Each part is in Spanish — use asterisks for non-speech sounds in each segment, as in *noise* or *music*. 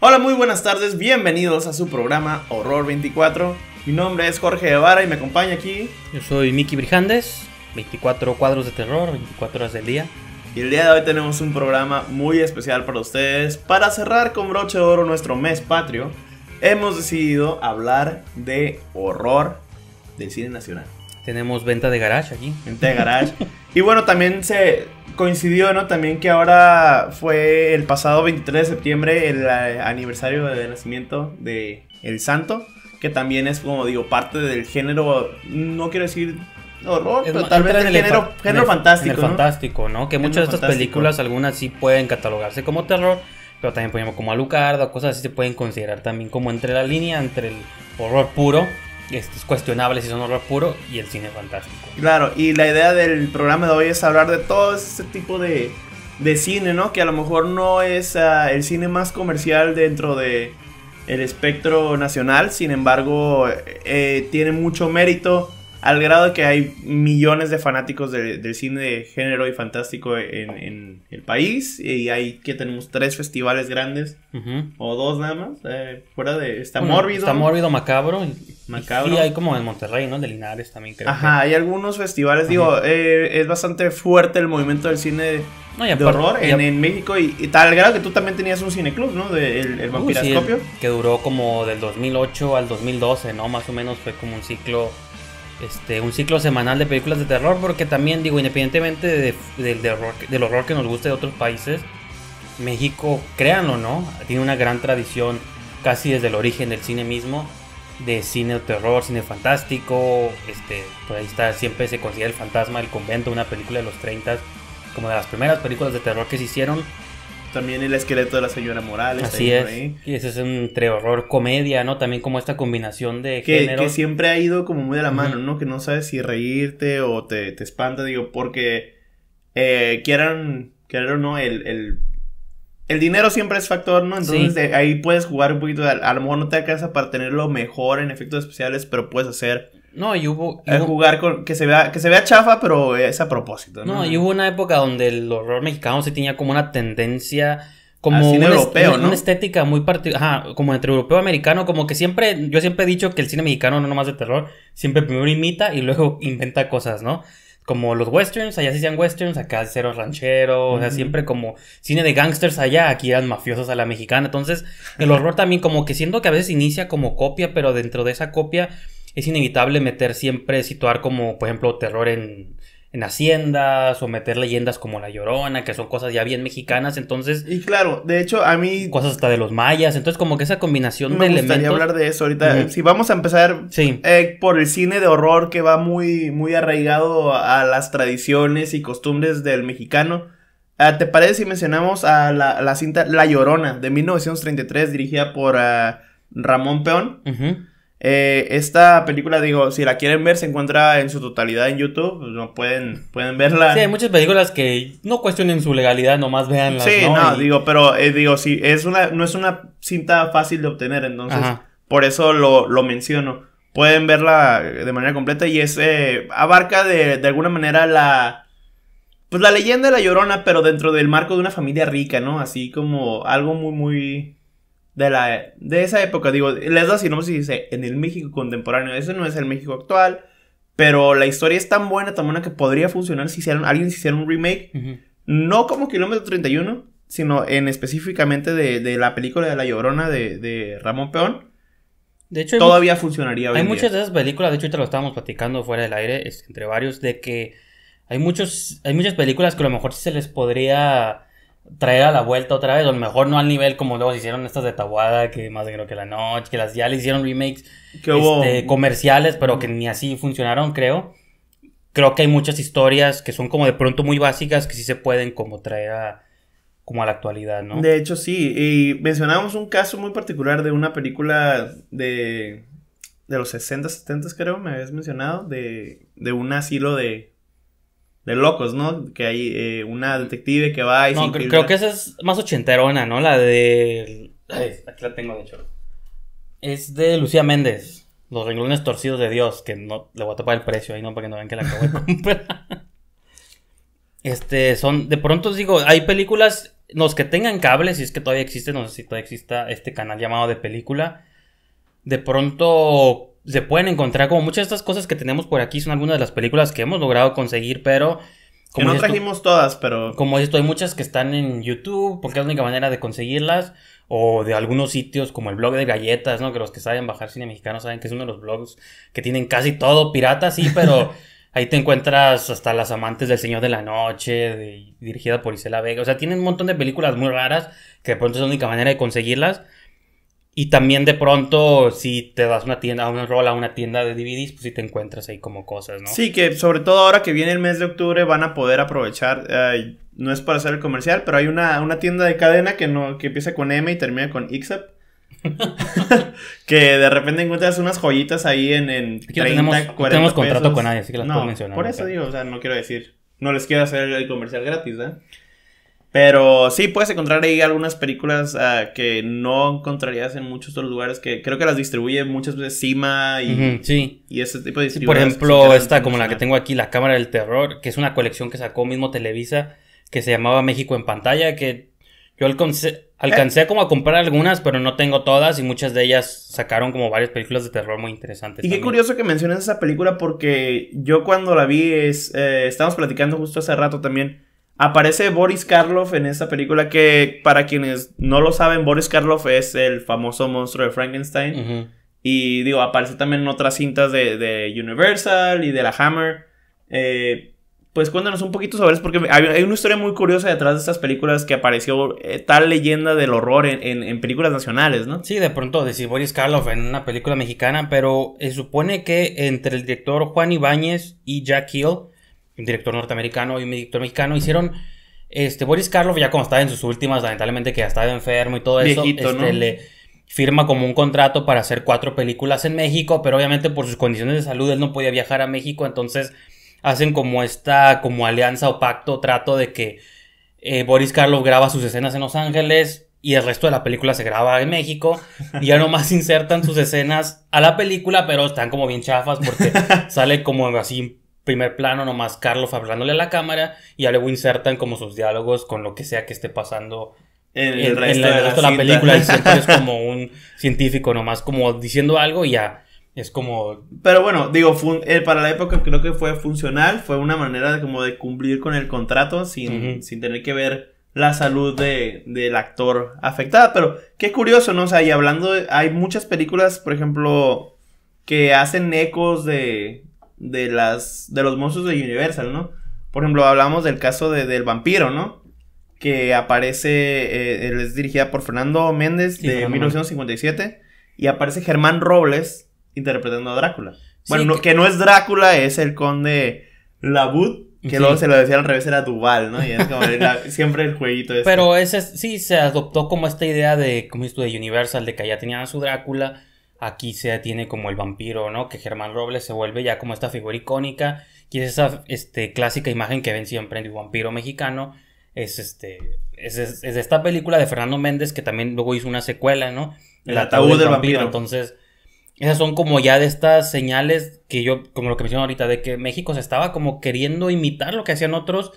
Hola, muy buenas tardes, bienvenidos a su programa Horror 24. Mi nombre es Jorge Guevara y me acompaña aquí. Yo soy Miki Brijandes, 24 cuadros de terror, 24 horas del día. Y el día de hoy tenemos un programa muy especial para ustedes para cerrar con broche de oro nuestro mes patrio hemos decidido hablar de horror del cine nacional. Tenemos venta de garage aquí. Venta de garage. *laughs* y bueno, también se coincidió, ¿no? También que ahora fue el pasado 23 de septiembre el eh, aniversario del nacimiento de El Santo, que también es, como digo, parte del género, no quiero decir horror, pero tal vez el género, fantástico. el fantástico, ¿no? Que muchas de estas películas, algunas sí pueden catalogarse como terror, pero también, ponemos como a o cosas así se pueden considerar también como entre la línea entre el horror puro, este, es cuestionable si son horror puro, y el cine fantástico. Claro, y la idea del programa de hoy es hablar de todo ese tipo de, de cine, ¿no? Que a lo mejor no es ah, el cine más comercial dentro de el espectro nacional, sin embargo, eh, tiene mucho mérito al grado que hay millones de fanáticos del cine de género y fantástico en, el país. Y hay que tenemos tres festivales grandes, o dos nada más, eh, fuera de... Está mórbido. Está mórbido, macabro. Y sí, hay como en Monterrey, ¿no? De Linares también creo. Ajá, hay algunos festivales, digo, eh, es bastante fuerte el movimiento del cine. de horror en, México y, tal grado que tú también tenías un cine club, ¿no? De, el, uh, que duró como del 2008 al 2012, ¿no? Más o menos fue como un ciclo este, un ciclo semanal de películas de terror, porque también digo, independientemente del horror que nos guste de otros países, México, créanlo, ¿no? Tiene una gran tradición, casi desde el origen del cine mismo, de cine de terror, cine fantástico, este, por ahí está, siempre se considera El Fantasma el Convento, una película de los 30, como de las primeras películas de terror que se hicieron, también el esqueleto de la señora Morales. Así es. Y ese es entre horror comedia, ¿no? También como esta combinación de que, Que siempre ha ido como muy de la mano, ¿no? Que no sabes si reírte o te, te espanta, digo, porque eh, quieran, o no, el, el, dinero siempre es factor, ¿no? Entonces ahí puedes jugar un poquito, de, a, lo mejor no te alcanza para tenerlo mejor en efectos especiales, pero puedes hacer no, y hubo. jugar que se vea, que se vea chafa, pero es a propósito. ¿no? no, y hubo una época donde el horror mexicano se tenía como una tendencia. Como cine europeo, ¿no? una estética muy particular, como entre europeo y americano, como que siempre, yo siempre he dicho que el cine mexicano no nomás de terror, siempre primero imita y luego *laughs* inventa cosas, ¿no? como los westerns, allá sí sean westerns, acá cero ranchero, o sea, siempre como cine de gangsters allá, aquí eran mafiosos a la mexicana. Entonces, el horror también como que siento que a veces inicia como copia, pero dentro de esa copia es inevitable meter siempre, situar como, por ejemplo, terror en, haciendas o meter leyendas como La Llorona, que son cosas ya bien mexicanas, entonces... Y claro, de hecho a mí... Cosas hasta de los mayas, entonces como que esa combinación me de elementos... gustaría hablar de eso ahorita, si vamos a empezar sí. Eh, por el cine de horror que va muy, muy arraigado a las tradiciones y costumbres del mexicano, ah, ¿te parece si mencionamos a la, cinta La Llorona de 1933 dirigida por ah, Ramón Peón? Eh, esta película, digo, si la quieren ver, se encuentra en su totalidad en YouTube. Pues, pueden, pueden verla. Sí, hay muchas películas que no cuestionen su legalidad, nomás veanlas. Sí, no, digo, pero eh, digo, si es una, no es una cinta fácil de obtener, entonces por eso lo, menciono. Pueden verla de manera completa y es eh, abarca de, de alguna manera la pues la leyenda de la llorona, pero dentro del marco de una familia rica, ¿no? Así como algo muy, muy de, la, de esa época. Digo, les da sinopsis si dice, en el México contemporáneo, ese no es el México actual, pero la historia es tan buena, tan buena que podría funcionar si hicieran, alguien hiciera un remake, no como Kilómetro 31, sino en específicamente de, la película de La Llorona de, de Ramón Peón. De hecho, todavía funcionaría. hay muchas de esas películas, de hecho, te lo estábamos platicando fuera del aire, este, entre varios, de que hay, muchos, hay muchas películas que a lo mejor sí se les podría traer a la vuelta otra vez, o lo mejor no al nivel como luego hicieron estas de Tawada, que más negro que la noche, que las ya le hicieron remakes este, comerciales, pero que ni así funcionaron, creo. Creo que hay muchas historias que son como de pronto muy básicas que sí se pueden como traer a, como a la actualidad, ¿no? De hecho, sí, y mencionábamos un caso muy particular de una película de, de los 60, 70, creo, me habías mencionado, de, de un asilo de de locos, ¿no? Que hay eh, una detective que va y... No, creo, que esa es más ochenterona, ¿no? La de... aquí la tengo, de hecho. Es de Lucía Méndez. Los renglones torcidos de Dios, que no le voy a tapar el precio ahí, ¿no? Para que no vean que la acabo de *laughs* comprar. este, son... De pronto digo, hay películas... Los que tengan cables. si es que todavía existe, no sé si todavía exista este canal llamado de película. De pronto se pueden encontrar como muchas de estas cosas que tenemos por aquí son algunas de las películas que hemos logrado conseguir, pero... Como no trajimos todas, pero... Como esto, hay muchas que están en YouTube, porque es la única manera de conseguirlas, o de algunos sitios como el blog de galletas, ¿no? Que los que saben bajar cine mexicano saben que es uno de los blogs que tienen casi todo pirata, sí, pero... *laughs* Ahí te encuentras hasta Las Amantes del Señor de la Noche, dirigida por Isela Vega. O sea, tienen un montón de películas muy raras que de pronto es la única manera de conseguirlas. Y también de pronto, si te das una tienda, una a una tienda de DVDs, pues si te encuentras ahí como cosas, ¿no? Sí, que sobre todo ahora que viene el mes de octubre van a poder aprovechar, no es para hacer el comercial, pero hay una, tienda de cadena que, no, que empieza con M y termina con XAP. *laughs* que de repente encuentras unas joyitas ahí en, en No tenemos contrato con nadie, así que las puedo mencionar. Por eso digo, o sea, no quiero decir, no les quiero hacer el comercial gratis, ¿eh? Pero sí, puedes encontrar ahí algunas películas ah, que no encontrarías en muchos otros lugares, que creo que las distribuye muchas veces Cima y, ese tipo de distribuidores. por ejemplo, esta como la que tengo aquí, La Cámara del Terror, que es una colección que sacó mismo Televisa, que se llamaba México en Pantalla, que yo alcancé, como a comprar algunas, pero no tengo todas y muchas de ellas sacaron como varias películas de terror muy interesantes. Y qué curioso que menciones esa película porque yo cuando la vi es, eh, estábamos platicando justo hace rato también Aparece Boris Karloff en esta película que, para quienes no lo saben, Boris Karloff es el famoso monstruo de Frankenstein. Y digo, aparece también en otras cintas de, Universal y de la Hammer. Eh, pues cuéntanos un poquito sobre eso, porque hay, una historia muy curiosa detrás de estas películas que apareció eh, tal leyenda del horror en, películas nacionales, ¿no? Sí, de pronto decir Boris Karloff en una película mexicana, pero se eh, supone que entre el director Juan Ibáñez y Jack Hill un director norteamericano y un director mexicano, hicieron este, Boris Karloff, ya como estaba en sus últimas, lamentablemente que ya estaba enfermo y todo eso, este, le firma como un contrato para hacer cuatro películas en México, pero obviamente por sus condiciones de salud él no podía viajar a México, entonces hacen como esta, como alianza o pacto, trato de que eh, Boris Karloff graba sus escenas en Los Ángeles y el resto de la película se graba en México y ya nomás *laughs* insertan sus escenas a la película, pero están como bien chafas porque *laughs* sale como así primer plano nomás Carlos hablándole a la cámara y ya luego insertan como sus diálogos con lo que sea que esté pasando en el resto, de la, película y siempre *laughs* es como un científico nomás como diciendo algo y ya es como pero bueno digo eh, para la época creo que fue funcional fue una manera de, como de cumplir con el contrato sin, sin tener que ver la salud de, del actor afectada pero qué curioso no o sea y hablando hay muchas películas por ejemplo que hacen ecos de de las de los monstruos de Universal, ¿no? Por ejemplo, hablamos del caso de, del vampiro, ¿no? Que aparece, eh, es dirigida por Fernando Méndez de 1957 y aparece Germán Robles interpretando a Drácula. Bueno, que... no es Drácula, es el conde Labut que luego se lo decía al revés, era Duval, ¿no? Y es como siempre el jueguito ese Pero ese sí se adoptó como esta idea de, como Universal, de que allá tenían su Drácula aquí se tiene como el vampiro, ¿no? Que Germán Robles se vuelve ya como esta figura icónica, Y es esa este, clásica imagen que ven siempre el vampiro mexicano. Es este. Es, esta película de Fernando Méndez que también luego hizo una secuela, ¿no? El, ataúd, del, vampiro. Entonces, esas son como ya de estas señales que yo, como lo que menciono ahorita, de que México se estaba como queriendo imitar lo que hacían otros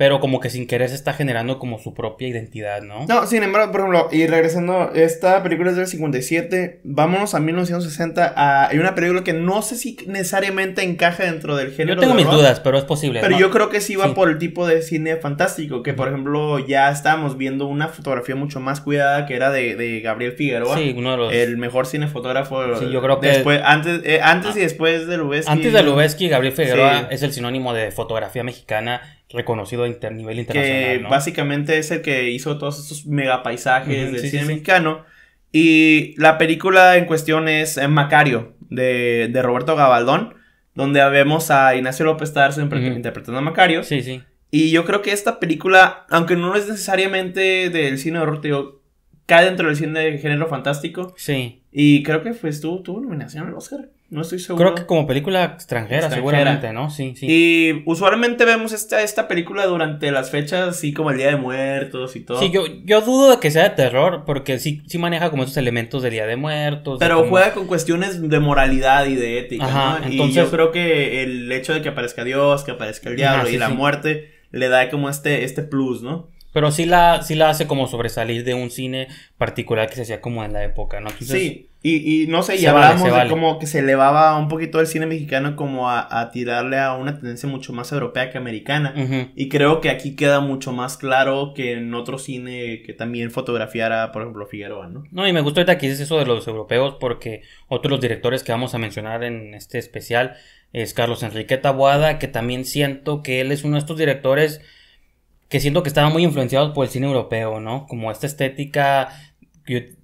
pero como que sin querer se está generando como su propia identidad, ¿no? No, sin embargo, por ejemplo, y regresando, esta película es del 57, vámonos a 1960, a, ah, hay una película que no sé si necesariamente encaja dentro del género. Yo tengo mis dudas, pero es posible. Pero yo creo que sí va por el tipo de cine fantástico, que por ejemplo ya estábamos viendo una fotografía mucho más cuidada que era de, de Gabriel Figueroa. Sí, uno de los... El mejor cinefotógrafo. Sí, yo creo que... Después, antes eh, antes ah. y después de Lubeski. Antes de Lubeski, Gabriel Figueroa es el sinónimo de fotografía mexicana reconocido a nivel internacional. Que básicamente es el que hizo todos estos mega paisajes del cine mexicano. Y la película en cuestión es eh, Macario, de, Roberto Gabaldón, donde vemos a Ignacio López Tarso siempre interpretando a Macario. Sí, sí. Y yo creo que esta película, aunque no es necesariamente del cine de horror, cae dentro del cine de género fantástico. Sí. Y creo que fue tuvo, tuvo nominación al Oscar. No estoy seguro. Creo que como película extranjera, seguramente, ¿no? Sí, sí. Y usualmente vemos esta, esta película durante las fechas, así como el Día de Muertos y todo. Sí, yo, dudo de que sea de terror, porque sí, sí maneja como estos elementos del Día de Muertos. Pero juega con cuestiones de moralidad y de ética, Ajá, Entonces... creo que el hecho de que aparezca Dios, que aparezca el diablo y la muerte, le da como este, este plus, ¿no? Pero sí la, sí la hace como sobresalir de un cine particular que se hacía como en la época, ¿no? sí. Y, no sé, y se hablamos de como que se elevaba un poquito el cine mexicano como a, tirarle a una tendencia mucho más europea que americana. Y creo que aquí queda mucho más claro que en otro cine que también fotografiara, por ejemplo, Figueroa, ¿no? No, y me gusta ahorita que dices eso de los europeos porque otro de los directores que vamos a mencionar en este especial es Carlos Enrique Taboada, que también siento que él es uno de estos directores que siento que estaba muy influenciado por el cine europeo, ¿no? Como esta estética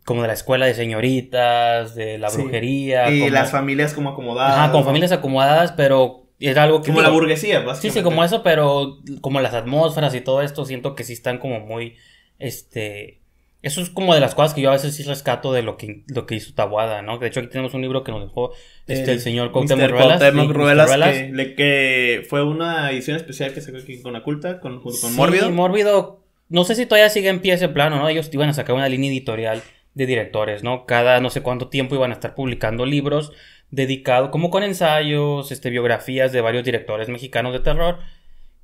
como de la escuela de señoritas, de la brujería. Y las familias como acomodadas. Ajá, con familias acomodadas, pero es algo Como la burguesía, básicamente. Sí, sí, como eso, pero como las atmósferas y todo esto, siento que sí están como muy, este... Eso es como de las cosas que yo a veces sí rescato de lo que, lo que hizo Tabuada ¿no? De hecho, aquí tenemos un libro que nos dejó este, el, señor Cuauhtémoc Ruelas. Ruelas, que, fue una edición especial que sacó aquí con la culta, con, con Mórbido no sé si todavía sigue en pie ese plano, ¿no? Ellos iban a sacar una línea editorial de directores, ¿no? Cada no sé cuánto tiempo iban a estar publicando libros dedicados, como con ensayos, este, biografías de varios directores mexicanos de terror.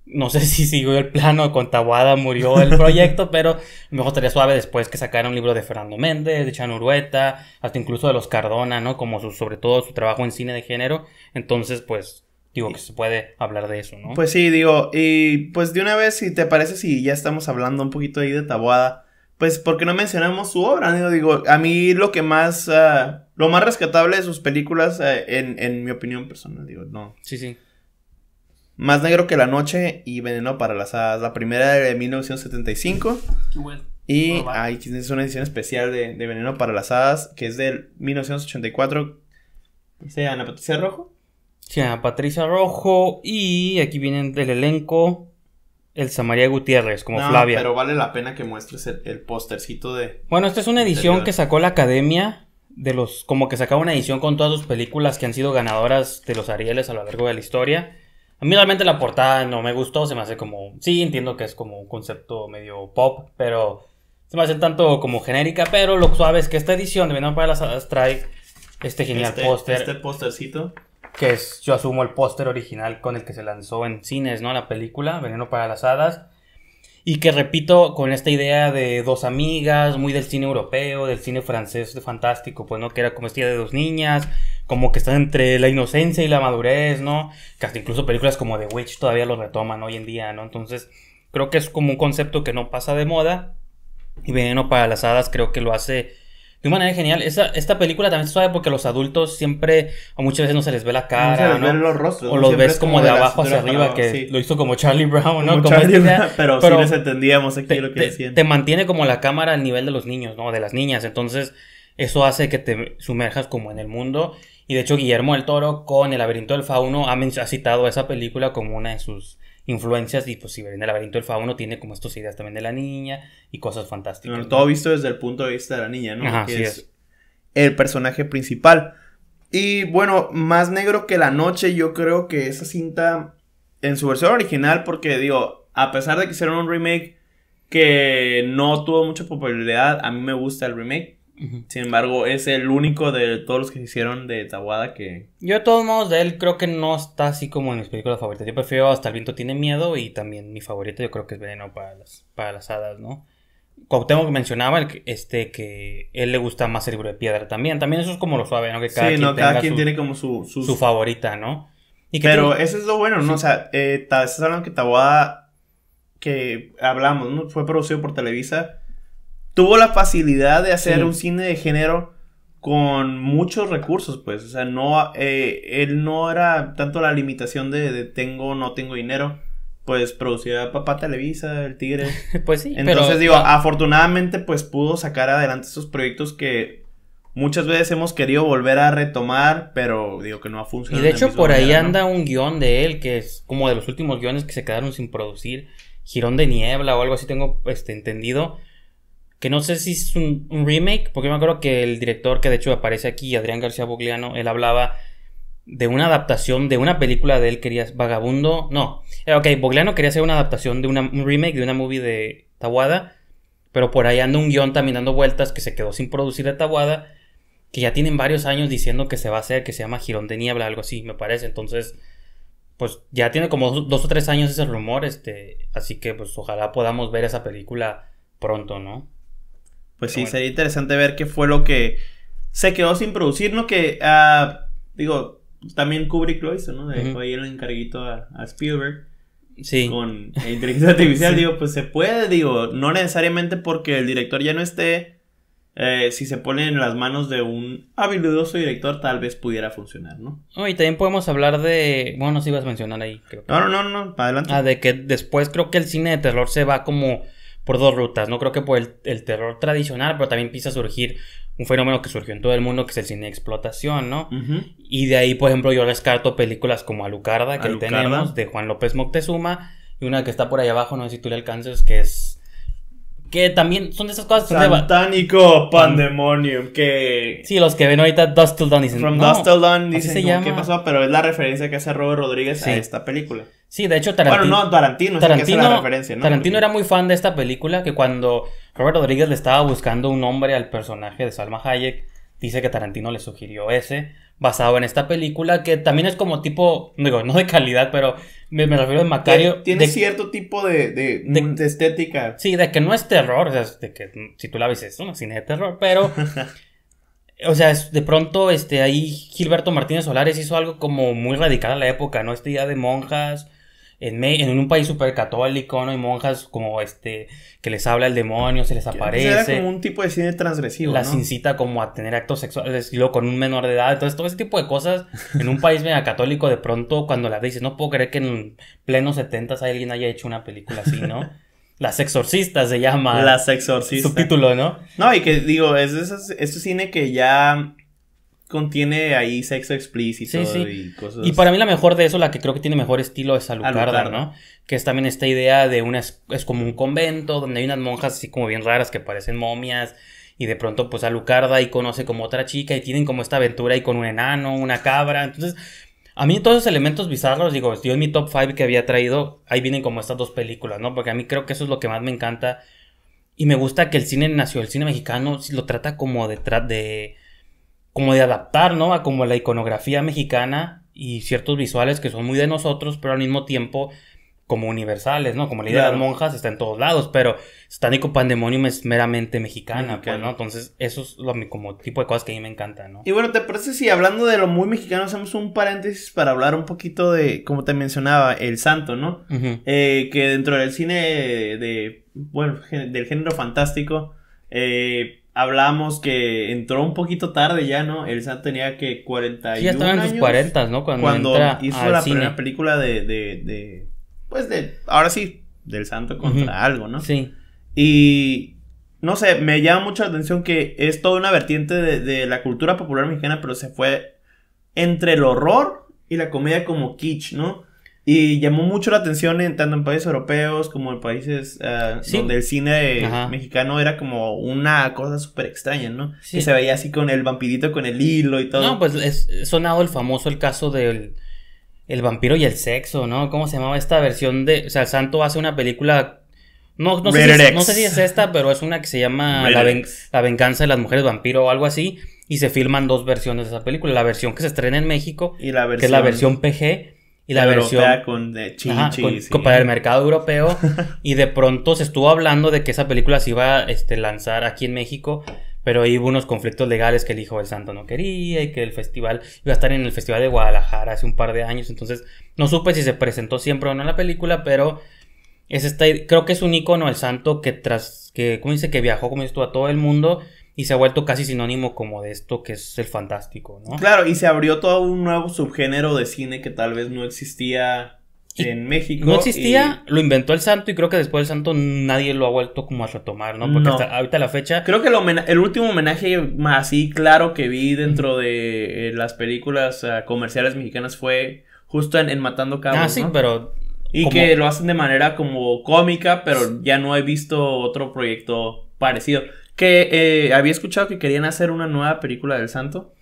No sé *laughs* si siguió el plano, con Tawada murió el *laughs* proyecto, pero me gustaría suave después que sacaran un libro de Fernando Méndez, de Chan Urueta, hasta incluso de los Cardona, ¿no? Como su, sobre todo su trabajo en cine de género. Entonces, pues, Digo que se puede hablar de eso, ¿no? Pues sí, digo, y pues de una vez, si te parece, si ya estamos hablando un poquito ahí de Taboada, pues ¿por qué no mencionamos su obra? Digo, a mí lo que más, ah, lo más rescatable de sus películas, ah, en, mi opinión personal, digo, no. Sí, sí. Más negro que la noche y Veneno para las hadas, la primera de 1975. Qué bueno. Y ahí hay es una edición especial de, Veneno para las hadas, que es del 1984. ¿Se llama Patricia Rojo a Patricia Rojo y aquí vienen del elenco el Samaria Gutiérrez como no, Flavia. Pero vale la pena que muestres el, el postercito de. Bueno, esta es una edición que sacó la Academia de los como que sacaba una edición con todas sus películas que han sido ganadoras de los Arieles a lo largo de la historia. A mí realmente la portada no me gustó, se me hace como, sí, entiendo que es como un concepto medio pop, pero se me hace tanto como genérica, pero lo suave es que esta edición de Venom para las trae este genial este, póster. Este póstercito. Este que es, yo asumo, el póster original con el que se lanzó en cines, ¿no? La película, Veneno para las Hadas. Y que repito, con esta idea de dos amigas, muy del cine europeo, del cine francés de fantástico, pues no, que era como esta idea de dos niñas, como que están entre la inocencia y la madurez, ¿no? Que hasta incluso películas como The Witch todavía lo retoman hoy en día, ¿no? Entonces, creo que es como un concepto que no pasa de moda. Y Veneno para las Hadas creo que lo hace de una manera genial. Esa, esta película también se sabe porque los adultos siempre, o muchas veces no se les ve la cara, ¿no? Se les los rostros. O los ves como, de, abajo hacia arriba, que lo hizo como Charlie Brown, ¿no? Como este *laughs* pero, sí les entendíamos aquí te, lo que decían. Te mantiene como la cámara al nivel de los niños, ¿no? De las niñas. Entonces, eso hace que te sumerjas como en el mundo. Y de hecho, Guillermo del Toro con El laberinto del fauno ha, ha citado esa película como una de sus influencias y pues si ven el laberinto del fauno tiene como estas ideas también de la niña y cosas fantásticas. Bueno, Todo visto desde el punto de vista de la niña, ¿no? que es, el personaje principal. Y bueno, más negro que la noche, yo creo que esa cinta en su versión original, porque digo, a pesar de que hicieron un remake que no tuvo mucha popularidad, a mí me gusta el remake. Sin embargo, es el único de todos los que se hicieron de Tawada que. Yo, de todos modos, de él creo que no está así como en mis películas favoritas. Yo prefiero Hasta el viento tiene miedo y también mi favorito, yo creo que es Veneno para las, para las hadas, ¿no? que mencionaba el, este, que él le gusta más el libro de piedra también. También eso es como lo suave, ¿no? Que cada sí, quien, no, cada quien tiene como su, favorita, ¿no? Pero eso es lo bueno, ¿no? O sea, eh, estás hablando que Tawada, que hablamos, ¿no? Fue producido por Televisa tuvo la facilidad de hacer un cine de género con muchos recursos, pues. O sea, no, eh, él no era tanto la limitación de, tengo o no tengo dinero. Pues producía Papá Televisa, El Tigre. *laughs* pues sí. Entonces digo, afortunadamente pues pudo sacar adelante esos proyectos que muchas veces hemos querido volver a retomar, pero digo que no ha funcionado. Y de hecho por ahí anda un guión de él que es como de los últimos guiones que se quedaron sin producir. Girón de Niebla o algo así tengo este, entendido que no sé si es un, remake, porque me acuerdo que el director que de hecho aparece aquí, Adrián García Bogliano, él hablaba de una adaptación de una película de él, quería Vagabundo, no, eh, ok, Bogliano quería hacer una adaptación de una, un remake de una movie de Tawada, pero por ahí anda un guión también dando vueltas que se quedó sin producir de Tawada, que ya tienen varios años diciendo que se va a hacer, que se llama Girón de Niebla, algo así, me parece, entonces pues ya tiene como dos, o tres años ese rumor, este, así que pues ojalá podamos ver esa película pronto, ¿no? Pues sí, sería interesante ver qué fue lo que se quedó sin producir, ¿no? Que, ah, digo, también Kubrick lo hizo, ¿no? Dejó ahí el encarguito a, Spielberg. Sí. Con *laughs* inteligencia artificial, digo, pues se puede, digo, no necesariamente porque el director ya no esté. Eh, si se pone en las manos de un habilidoso director, tal vez pudiera funcionar, ¿no? Oh, y también podemos hablar de. Bueno, si ibas a mencionar ahí, creo. No, no, no, no, para adelante. Ah, de que después creo que el cine de terror se va como por dos rutas, ¿no? Creo que por el, terror tradicional, pero también empieza a surgir un fenómeno que surgió en todo el mundo, que es el cine explotación, ¿no? Y de ahí, por ejemplo, yo rescarto películas como Alucarda, que tenemos, de Juan López Moctezuma, y una que está por ahí abajo, no sé si tú le alcances que es... Que también son de esas cosas... Satánico Pandemonium, que... Sí, los que ven ahorita Dust Till dicen... From no, Dust dicen qué pasó, pero es la referencia que hace Robert Rodríguez en a esta película. Sí, de hecho Tarantino... Bueno, no, Tarantino, es referencia, ¿no? Tarantino era muy fan de esta película que cuando Robert Rodríguez le estaba buscando un nombre al personaje de Salma Hayek, dice que Tarantino le sugirió ese, basado en esta película que también es como tipo, digo, no de calidad, pero me, refiero a Macario. Tiene cierto tipo mm, de, estética. Sí, de que no es terror, o sea, de que si tú la ves es una cine de terror, pero... *laughs* o sea, de pronto este, ahí Gilberto Martínez Solares hizo algo como muy radical a la época, ¿no? este día de monjas en, un país súper católico, ¿no? Hay monjas como este, que les habla el demonio, se les aparece. como un tipo de cine transgresivo. Las incita como a tener actos sexuales y luego con un menor de edad. Entonces, todo ese tipo de cosas en un país mega católico, de pronto, cuando las dices, no puedo creer que en plenos 70 alguien haya hecho una película así, ¿no? *laughs* Las Exorcistas se llama. Las Exorcistas. Subtítulo, ¿no? No, y que digo, es, un cine que ya contiene ahí sexo explícito y cosas Y para mí la mejor de eso, la que creo que tiene mejor estilo es Alucarda, ¿no? Que es también esta idea de una... Es, como un convento donde hay unas monjas así como bien raras que parecen momias. Y de pronto pues Alucarda y conoce como otra chica y tienen como esta aventura ahí con un enano, una cabra. Entonces... A mí todos esos elementos bizarros, digo, yo en mi top 5 que había traído, ahí vienen como estas dos películas, ¿no? Porque a mí creo que eso es lo que más me encanta. Y me gusta que el cine Nació, el cine mexicano, lo trata como Detrás de como de adaptar, ¿no? A como la iconografía mexicana y ciertos visuales que son muy de nosotros, pero al mismo tiempo como universales, ¿no? Como la idea de las monjas está en todos lados, pero Satánico Pandemonium es meramente mexicana, pues, ¿no? Entonces, eso es lo, como tipo de cosas que a mí me encantan, ¿no? Y bueno, ¿te parece si hablando de lo muy mexicano hacemos un paréntesis para hablar un poquito de, como te mencionaba, El Santo, ¿no? Eh, que dentro del cine de, bueno, del género fantástico, eh, hablamos que entró un poquito tarde ya, ¿no? El santo tenía que 41 sí, ya en sus 40, ¿no? Cuando, hizo la primera película de, Pues de. Ahora sí, del santo contra algo, ¿no? Sí. Y. No sé, me llama mucho la atención que es toda una vertiente de la cultura popular mexicana, pero se fue entre el horror y la comedia como kitsch, ¿no? Y llamó mucho la atención en, tanto en países europeos como en países eh, donde el cine mexicano era como una cosa súper extraña, ¿no? Que se veía así con el vampirito, con el hilo y todo. No, pues es sonado el famoso el caso del el vampiro y el sexo, ¿no? ¿Cómo se llamaba esta versión de... O sea, Santo hace una película... No, no, sé si, es esta, pero es una que se llama la, venganza de las mujeres vampiro o algo así. Y se filman dos versiones de esa película. La versión que se estrena en México, ¿Y que es la versión PG y la, versión eh, para el mercado europeo *laughs* y de pronto se estuvo hablando de que esa película se iba a este, lanzar aquí en México pero ahí hubo unos conflictos legales que el hijo del santo no quería y que el festival iba a estar en el festival de Guadalajara hace un par de años entonces no supe si se presentó siempre o no en la película pero es esta, creo que es un icono el santo que tras que como dice que viajó como dices a todo el mundo y se ha vuelto casi sinónimo como de esto que es el fantástico, ¿no? Claro, y se abrió todo un nuevo subgénero de cine que tal vez no existía en México. No existía, lo inventó el Santo y creo que después del Santo nadie lo ha vuelto como a retomar, ¿no? Porque Hasta ahorita la fecha. Creo que el, último homenaje así claro que vi dentro de eh, las películas eh, comerciales mexicanas fue justo en, Matando Cabos. Ah, sí, pero. Y que lo hacen de manera como cómica, pero ya no he visto otro proyecto parecido. Que eh, había escuchado que querían hacer una nueva película del santo.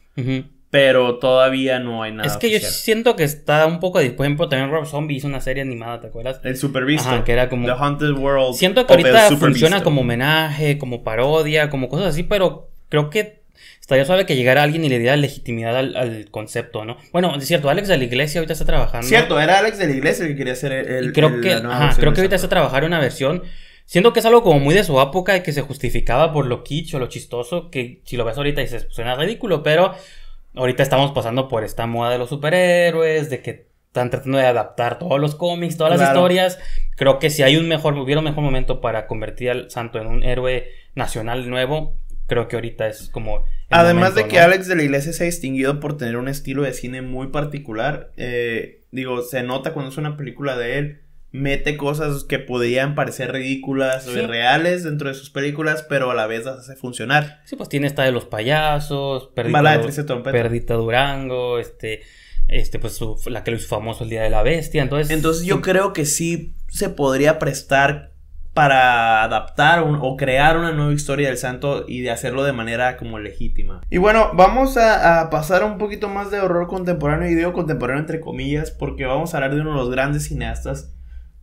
Pero todavía no hay nada. Es que yo siento que está un poco de... Por ejemplo, también Rob Zombie hizo una serie animada, ¿te acuerdas? El Super Ajá, que era como. The Haunted World. Siento que ahorita funciona como homenaje, como parodia, como cosas así, pero creo que estaría suave que llegara alguien y le diera legitimidad al, concepto, ¿no? Bueno, es cierto, Alex de la Iglesia ahorita está trabajando. Cierto, era Alex de la Iglesia el que quería hacer el. y creo que, creo que ahorita está trabajando una versión Siento que es algo como muy de su época y que se justificaba por lo kitsch o lo chistoso, que si lo ves ahorita dices, pues, suena ridículo, pero ahorita estamos pasando por esta moda de los superhéroes, de que están tratando de adaptar todos los cómics, todas las historias. Creo que si hay un mejor, hubiera un mejor momento para convertir al santo en un héroe nacional nuevo, creo que ahorita es como... Además de que Alex de la Iglesia se ha distinguido por tener un estilo de cine muy particular, eh, digo, se nota cuando es una película de él mete cosas que podrían parecer ridículas o irreales dentro de sus películas, pero a la vez las hace funcionar. Sí, pues tiene esta de los payasos, Perdita, Durango, este, este, pues la que lo hizo famoso el Día de la Bestia, entonces... Entonces yo creo que sí se podría prestar para adaptar o crear una nueva historia del santo y de hacerlo de manera como legítima. Y bueno, vamos a, a pasar un poquito más de horror contemporáneo y digo contemporáneo entre comillas porque vamos a hablar de uno de los grandes cineastas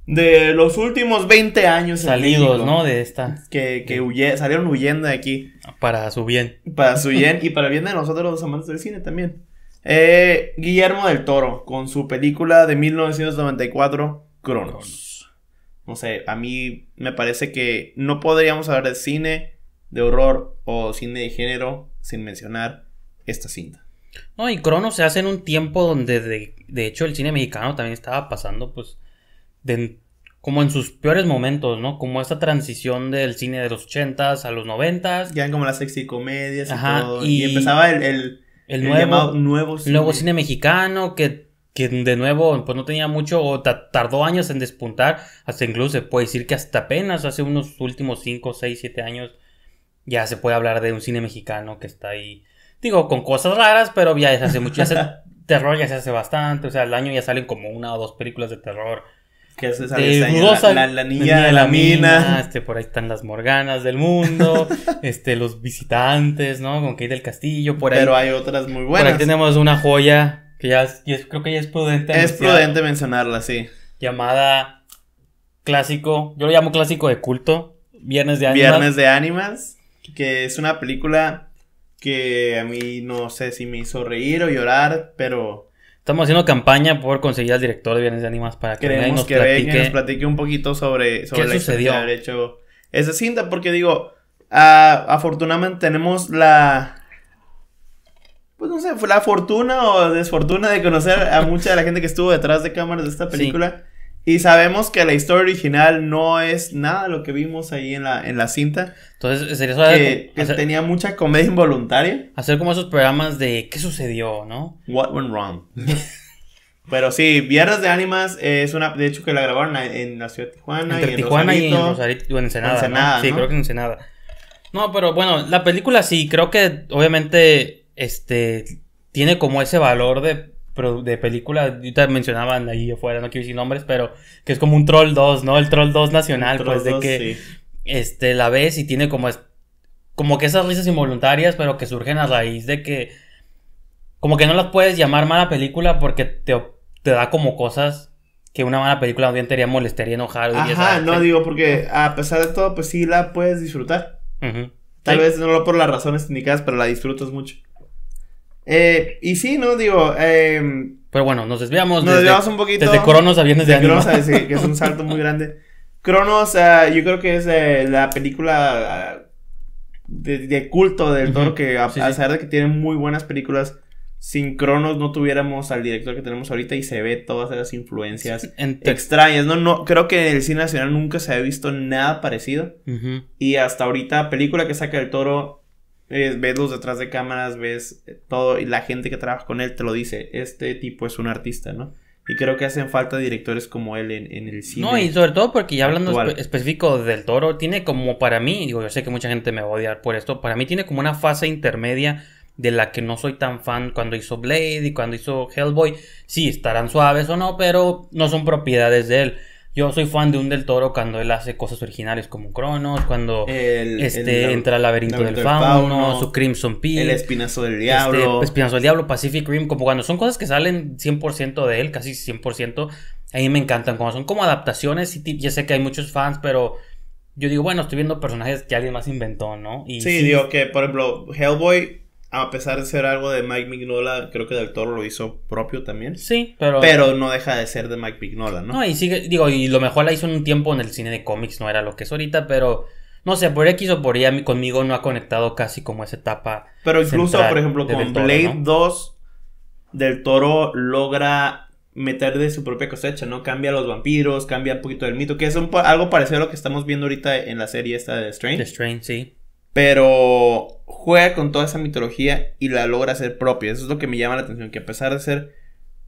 de los últimos 20 años salidos, ¿no? De esta. Que, salieron huyendo de aquí. Para su bien. Para su bien y para el bien de nosotros los amantes del cine también. Eh, Guillermo del Toro, con su película de 1994, Cronos. No sé, a mí me parece que no podríamos hablar de cine de horror o cine de género sin mencionar esta cinta. No, y Cronos se hace en un tiempo donde de, de hecho el cine mexicano también estaba pasando pues como en sus peores momentos, ¿no? Como esta transición del cine de los 80s a los 90s. Ya como las sexy y todo. Y, empezaba el, el, nuevo, llamado nuevo, cine. nuevo cine mexicano que, que de nuevo pues no tenía mucho o tardó años en despuntar. Hasta incluso se puede decir que hasta apenas hace unos últimos 5, 6, 7 años ya se puede hablar de un cine mexicano que está ahí. Digo, con cosas raras, pero ya se hace mucho. *laughs* terror ya se hace bastante. O sea, al año ya salen como una o dos películas de terror que es esa la, niña de la, mina. Este, por ahí están las Morganas del mundo, *laughs* este, los visitantes, ¿no? Con Kate del Castillo, por ahí. Pero hay otras muy buenas. Por ahí tenemos una joya que ya, creo que ya es prudente. Es prudente mencionarla, sí. Llamada clásico, yo lo llamo clásico de culto, Viernes de Ánimas. Viernes de Ánimas, que es una película que a mí no sé si me hizo reír o llorar, pero Estamos haciendo campaña por conseguir al director de bienes de Animas para que nos platique, nos platique un poquito sobre, sobre ¿Qué la sucedió? De hecho esa cinta, porque digo, afortunadamente tenemos la. Pues no sé, fue la fortuna o desfortuna de conocer a mucha de la gente que estuvo detrás de cámaras de esta película. Y sabemos que la historia original no es nada lo que vimos ahí en la, en la cinta. Entonces, sería que, que tenía mucha comedia involuntaria. Hacer como esos programas de ¿qué sucedió, no? What went wrong. *laughs* Pero sí, Viernes de Ánimas es una. De hecho, que la grabaron en la ciudad de Tijuana. y en Tijuana y en Rosarito. O en Ensenada. Sí, creo que en Ensenada. No, pero bueno, la película sí, creo que obviamente. Este. Tiene como ese valor de de película, películas, te mencionaban ahí afuera, no quiero decir nombres, pero que es como un Troll 2, ¿no? El Troll 2 nacional, pues de que este, la ves y tiene como, como que esas risas involuntarias, pero que surgen a raíz de que como que no las puedes llamar mala película porque te, te da como cosas que una mala película día te molestaría, enojaría Ajá, ah, no, digo, porque a pesar de todo, pues sí la puedes disfrutar. Tal vez no lo por las razones indicadas, pero la disfrutas mucho. Eh, y sí, ¿no? Digo, em, pero bueno, nos desviamos. Nos desviamos un poquito. Desde Cronos a Vienes de, de Cronos, que es un *laughs* salto muy grande. Cronos, ah, yo creo que es eh, la película ah, de, culto del toro, que a, pesar de que tiene muy buenas películas, sin Cronos no tuviéramos al director que tenemos ahorita y se ve todas esas influencias extrañas. No, no, creo que en el cine nacional nunca se ha visto nada parecido. Y hasta ahorita, película que saca el toro, es, ves los detrás de cámaras, ves eh, todo, y la gente que trabaja con él te lo dice, este tipo es un artista, ¿no? Y creo que hacen falta directores como él en, el cine. No, y sobre todo porque ya hablando específico del toro, tiene como para mí, digo, yo sé que mucha gente me va a odiar por esto, para mí tiene como una fase intermedia de la que no soy tan fan cuando hizo Blade y cuando hizo Hellboy. Sí, estarán suaves o no, pero no son propiedades de él. Yo soy fan de un del Toro cuando él hace cosas originales como Cronos, cuando este, entra al laberinto, del, fauno, su Crimson Peak. El Espinazo del este, Diablo. espinazo del Diablo, Pacific Rim, como cuando son cosas que salen 100% de él, casi 100%, a mí me encantan, cuando son como adaptaciones y ya sé que hay muchos fans, pero yo digo, bueno, estoy viendo personajes que alguien más inventó, ¿no? sí, digo que, por ejemplo, Hellboy a pesar de ser algo de Mike Mignola, creo que Del Toro lo hizo propio también. Sí, pero. Pero no deja de ser de Mike Mignola, ¿no? No, y sigue, digo, y lo mejor la hizo en un tiempo en el cine de cómics, no era lo que es ahorita, pero. No sé, por X o por Y conmigo no ha conectado casi como esa etapa. Pero incluso, por ejemplo, con Blade 2, Del Toro logra meter de su propia cosecha, ¿no? Cambia a los vampiros, cambia un poquito del mito, que es algo parecido a lo que estamos viendo ahorita en la serie esta de Strange. The Strange, sí pero juega con toda esa mitología y la logra hacer propia. Eso es lo que me llama la atención, que a pesar de ser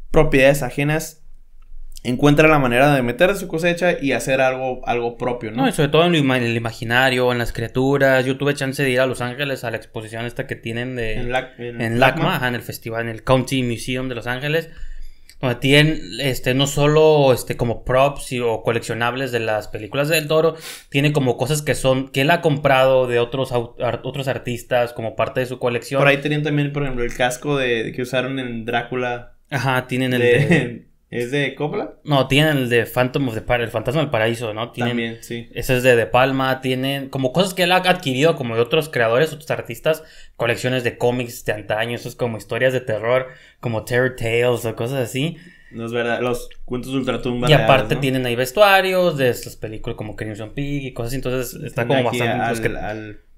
propiedades ajenas, encuentra la manera de meter su cosecha y hacer algo, algo propio, ¿no? y sobre todo en, el imaginario, en las criaturas. Yo tuve chance de ir a Los Ángeles a la exposición esta que tienen de... En, la, LACMA, en el festival, en el County Museum de Los Ángeles tienen este, no solo este, como props o coleccionables de las películas del toro, tiene como cosas que son, que él ha comprado de otros, otros artistas como parte de su colección. Por ahí tenían también, por ejemplo, el casco de, que usaron en Drácula. Ajá, tienen el *laughs* ¿Es de copla No, tienen el de Phantom of the Paradise, el Fantasma del Paraíso, ¿no? Tienen, También, sí. Ese es de De Palma, tienen como cosas que él ha adquirido como de otros creadores, otros artistas, colecciones de cómics de antaño, eso es como historias de terror, como Terror Tales o cosas así. No es verdad, los cuentos de ultratumba. Y aparte tienen ahí vestuarios de esas películas como Crimson Peak y cosas así, entonces está como bastante...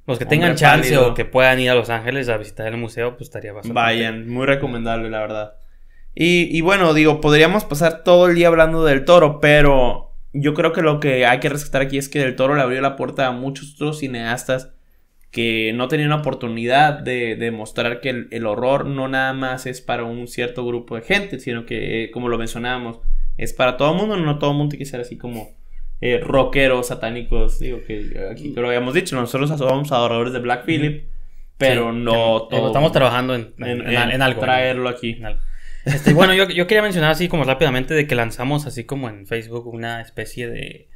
los que, tengan chance o que puedan ir a Los Ángeles a visitar el museo, pues estaría bastante. Vayan, muy recomendable, la verdad. Y, bueno, digo, podríamos pasar todo el día hablando del toro, pero yo creo que lo que hay que rescatar aquí es que el toro le abrió la puerta a muchos otros cineastas que no tenían oportunidad de, demostrar mostrar que el, horror no nada más es para un cierto grupo de gente, sino que, eh, como lo mencionábamos, es para todo el mundo, no todo el mundo tiene que ser así como eh, rockeros, satánicos, digo que aquí mm. lo habíamos dicho, nosotros somos adoradores de Black Philip, pero no todos Estamos trabajando en, Traerlo aquí. Este, bueno, yo, quería mencionar así como rápidamente de que lanzamos así como en Facebook una especie de...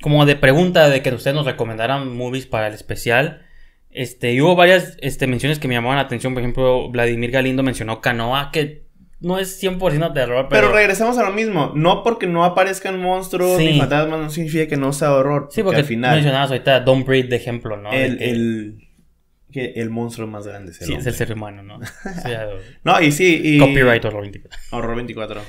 Como de pregunta de que ustedes nos recomendaran movies para el especial. Este, y hubo varias este, menciones que me llamaban la atención. Por ejemplo, Vladimir Galindo mencionó Canoa, que no es 100% terror, pero... Pero regresamos a lo mismo. No porque no aparezcan monstruos monstruo ni fantasmas, no significa que no sea horror. sí, porque al final... mencionabas ahorita Don't Breathe de ejemplo, ¿no? El, el que el monstruo más grande es el Sí, es el ser humano, ¿no? *laughs* no, y sí. Y... Copyright Horror 24. Horror 24.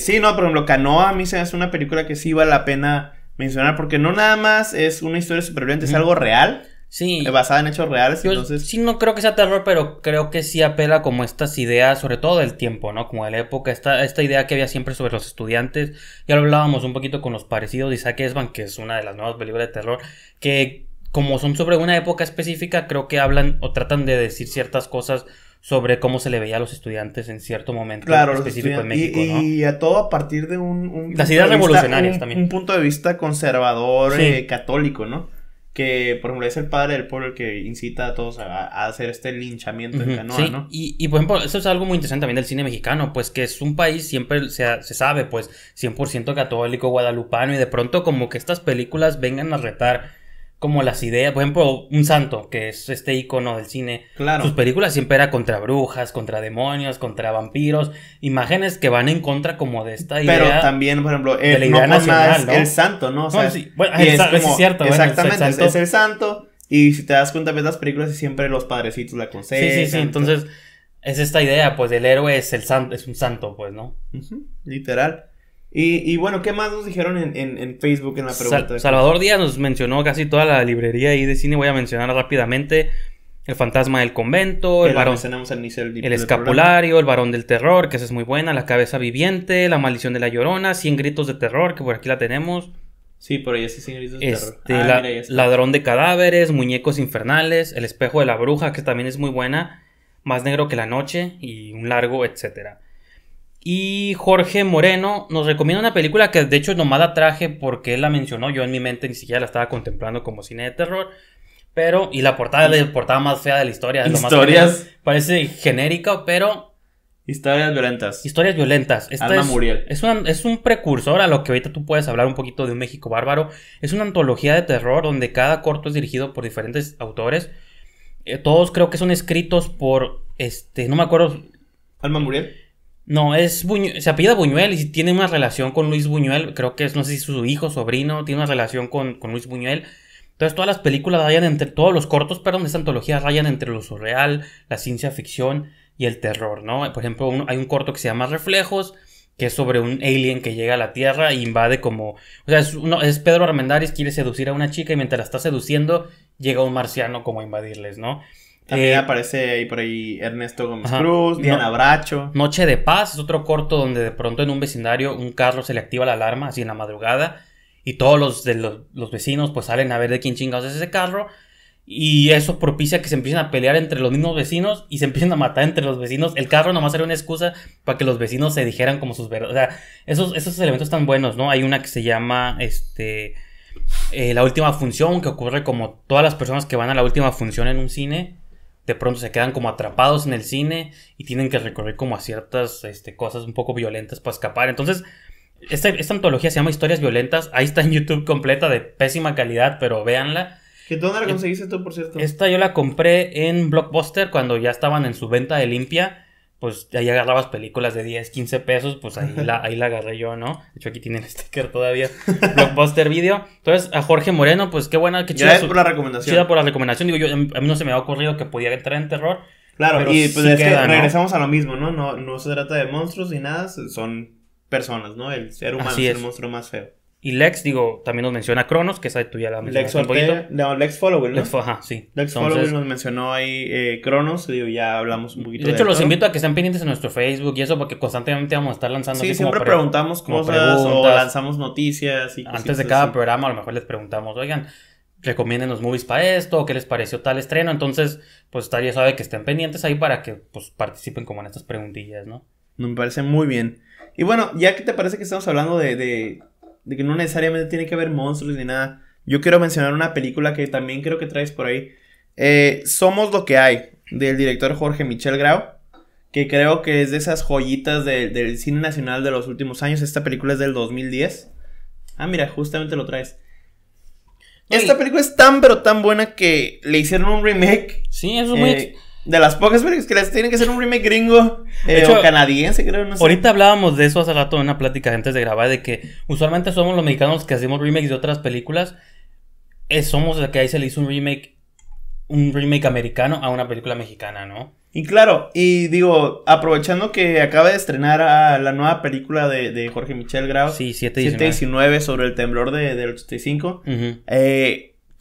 sí, no, por ejemplo, Canoa a mí se me hace una película que sí vale la pena mencionar porque no nada más es una historia superviviente, es algo real. Sí. Eh, basada en hechos reales, entonces... Sí, no creo que sea terror, pero creo que sí apela como estas ideas, sobre todo del tiempo, ¿no? Como de la época, esta, esta idea que había siempre sobre los estudiantes. Ya lo hablábamos un poquito con los parecidos de Isaac Esban, que es una de las nuevas películas de terror, que como son sobre una época específica, creo que hablan o tratan de decir ciertas cosas sobre cómo se le veía a los estudiantes en cierto momento específico en México. Y, ¿no? y, a todo a partir de un... un Las ideas también. Un punto de vista conservador, eh, católico, ¿no? Que, por ejemplo, es el padre del pueblo el que incita a todos a, hacer este linchamiento en canoa, sí. Y, por ejemplo, eso es algo muy interesante también del cine mexicano, pues que es un país, siempre se, se sabe, pues, 100% católico, guadalupano, y de pronto como que estas películas vengan a retar como las ideas, por ejemplo, un santo, que es este icono del cine. Claro. Sus películas siempre eran contra brujas, contra demonios, contra vampiros, imágenes que van en contra como de esta idea. Pero también, por ejemplo, el, no nacional, el santo, ¿no? es, cierto. Exactamente, es, el santo. Y si te das cuenta, ves las películas y siempre los padrecitos la aconsejan. Sí, sí, sí. Entonces, es esta idea, pues, el héroe es, el santo, es un santo, pues, ¿no? Literal. Y, bueno, ¿qué más nos dijeron en, Facebook en la pregunta? Salvador Díaz nos mencionó casi toda la librería y de cine. Voy a mencionar rápidamente El Fantasma del Convento, El, el, Escapulario, El Varón del Terror, que esa es muy buena, La Cabeza Viviente, La Maldición de la Llorona, Cien Gritos de Terror, que por aquí la tenemos. Sí, por ahí sí, Cien Gritos de Terror. Este, ah, Ladrón de Cadáveres, Muñecos Infernales, El Espejo de la Bruja, que también es muy buena, Más Negro que la Noche y un largo, etcétera. Y Jorge Moreno nos recomienda una película que de hecho nomada traje porque él la mencionó. Yo en mi mente ni siquiera la estaba contemplando como cine de terror. Pero, y la portada es la portada más fea de la historia. Historias. Lo más parece genérica, pero. Historias violentas. Historias violentas. Alma Muriel. Es, es un precursor a lo que ahorita tú puedes hablar un poquito de un México bárbaro. Es una antología de terror donde cada corto es dirigido por diferentes autores. Eh, todos creo que son escritos por. Este, no me acuerdo. Alma Muriel. No, es Buñuel, se apellida Buñuel y tiene una relación con Luis Buñuel, creo que es, no sé si su hijo, sobrino, tiene una relación con, Luis Buñuel. Entonces todas las películas rayan entre, todos los cortos, perdón, de esta antología rayan entre lo surreal, la ciencia ficción y el terror, ¿no? Por ejemplo, hay un corto que se llama Reflejos, que es sobre un alien que llega a la Tierra e invade como... O sea, es, es Pedro Armendáriz, quiere seducir a una chica y mientras la está seduciendo, llega un marciano como a invadirles, ¿no? También eh, aparece ahí por ahí Ernesto Gómez Cruz, Diana Noche de Paz es otro corto donde de pronto en un vecindario un carro se le activa la alarma, así en la madrugada, y todos los, de los, vecinos pues salen a ver de quién chingados es ese carro. Y eso propicia que se empiecen a pelear entre los mismos vecinos y se *laughs* empiecen a matar entre los vecinos. El carro nomás era una excusa para que los vecinos se dijeran como sus verdades. O sea, esos, esos elementos están buenos, ¿no? Hay una que se llama este, eh, La última función, que ocurre como todas las personas que van a la última función en un cine de pronto se quedan como atrapados en el cine y tienen que recorrer como a ciertas este, cosas un poco violentas para escapar. Entonces, esta, esta, antología se llama Historias Violentas. Ahí está en YouTube completa de pésima calidad, pero véanla. dónde la conseguiste tú, por cierto? Esta yo la compré en Blockbuster cuando ya estaban en su venta de limpia pues ahí agarrabas películas de 10, 15 pesos, pues ahí la, ahí la agarré yo, ¿no? De hecho, aquí tienen sticker todavía, *laughs* Blockbuster Video. Entonces, a Jorge Moreno, pues qué buena, que chida. por la recomendación. Chida por la recomendación. Digo, yo, a mí no se me había ocurrido que podía entrar en terror. Claro, y pues es regresamos a lo mismo, ¿no? ¿no? No se trata de monstruos ni nada, son personas, ¿no? El ser humano es el monstruo más feo. Y Lex, digo, también nos menciona Cronos, que esa tú ya la mencionaste Lex un No, Lex Follower, ¿no? Lex, ajá, sí. Lex Follower nos mencionó ahí eh, Cronos, digo, ya hablamos un poquito de hecho, de los invito a que estén pendientes en nuestro Facebook y eso, porque constantemente vamos a estar lanzando. Sí, siempre preguntamos cosas o lanzamos noticias. Y Antes de cada programa, a lo mejor les preguntamos, oigan, recomienden los movies para esto, qué les pareció tal estreno. Entonces, pues estaría sabe que estén pendientes ahí para que pues participen como en estas preguntillas, ¿no? Me parece muy bien. Y bueno, ya que te parece que estamos hablando de de que no necesariamente tiene que haber monstruos ni nada. Yo quiero mencionar una película que también creo que traes por ahí. Eh, Somos lo que hay, del director Jorge Michel Grau, que creo que es de esas joyitas del cine nacional de los últimos años. Esta película es del 2010. Ah, mira, justamente lo traes. Esta película es tan pero tan buena que le hicieron un remake. Sí, es un remake. De las pocas películas que les tienen que ser un remake gringo eh, o canadiense, creo. No sé. Ahorita hablábamos de eso hace rato en una plática antes de grabar, de que usualmente somos los mexicanos que hacemos remakes de otras películas. Eh, somos los que ahí se le hizo un remake, un remake americano a una película mexicana, ¿no? Y claro, y digo, aprovechando que acaba de estrenar la nueva película de, Jorge Michel Grau. Sí, 719. sobre el temblor de, del 85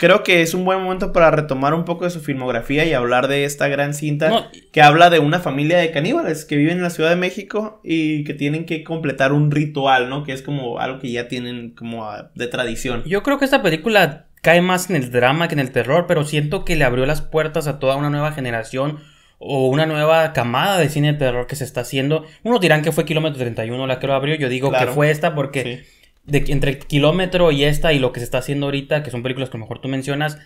creo que es un buen momento para retomar un poco de su filmografía y hablar de esta gran cinta que habla de una familia de caníbales que viven en la Ciudad de México y que tienen que completar un ritual, ¿no? Que es como algo que ya tienen como ah, de tradición. Yo creo que esta película cae más en el drama que en el terror, pero siento que le abrió las puertas a toda una nueva generación o una nueva camada de cine de terror que se está haciendo. Uno dirán que fue Kilómetro 31 la que lo abrió, yo digo que fue esta porque de, entre Kilómetro y esta y lo que se está haciendo ahorita, que son películas que a lo mejor tú mencionas,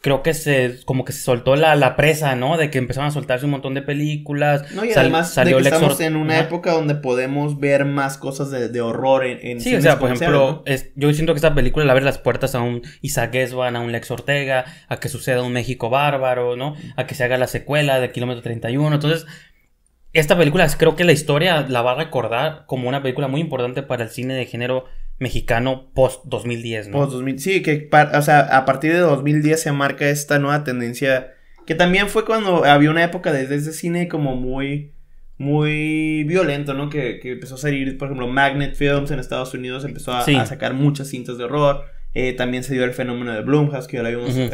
creo que se como que se soltó la, presa, ¿no? De que empezaron a soltarse un montón de películas. y además salió estamos en una época donde podemos ver más cosas de, horror en, Sí, o sea, por ejemplo, yo siento que esta película le abre las puertas a un Isaac van a un Lex Ortega, a que suceda un México bárbaro, ¿no? A que se haga la secuela de Kilómetro 31. Entonces, esta película creo que la historia la va a recordar como una película muy importante para el cine de género mexicano post 2010, ¿no? 2000, sí, que a partir de 2010 se marca esta nueva tendencia que también fue cuando había una época desde ese cine como muy muy violento, ¿no? Que, empezó a salir, por ejemplo, Magnet Films en Estados Unidos empezó a, sacar muchas cintas de horror. Eh, también se dio el fenómeno de Blumhouse, que ya lo habíamos eh,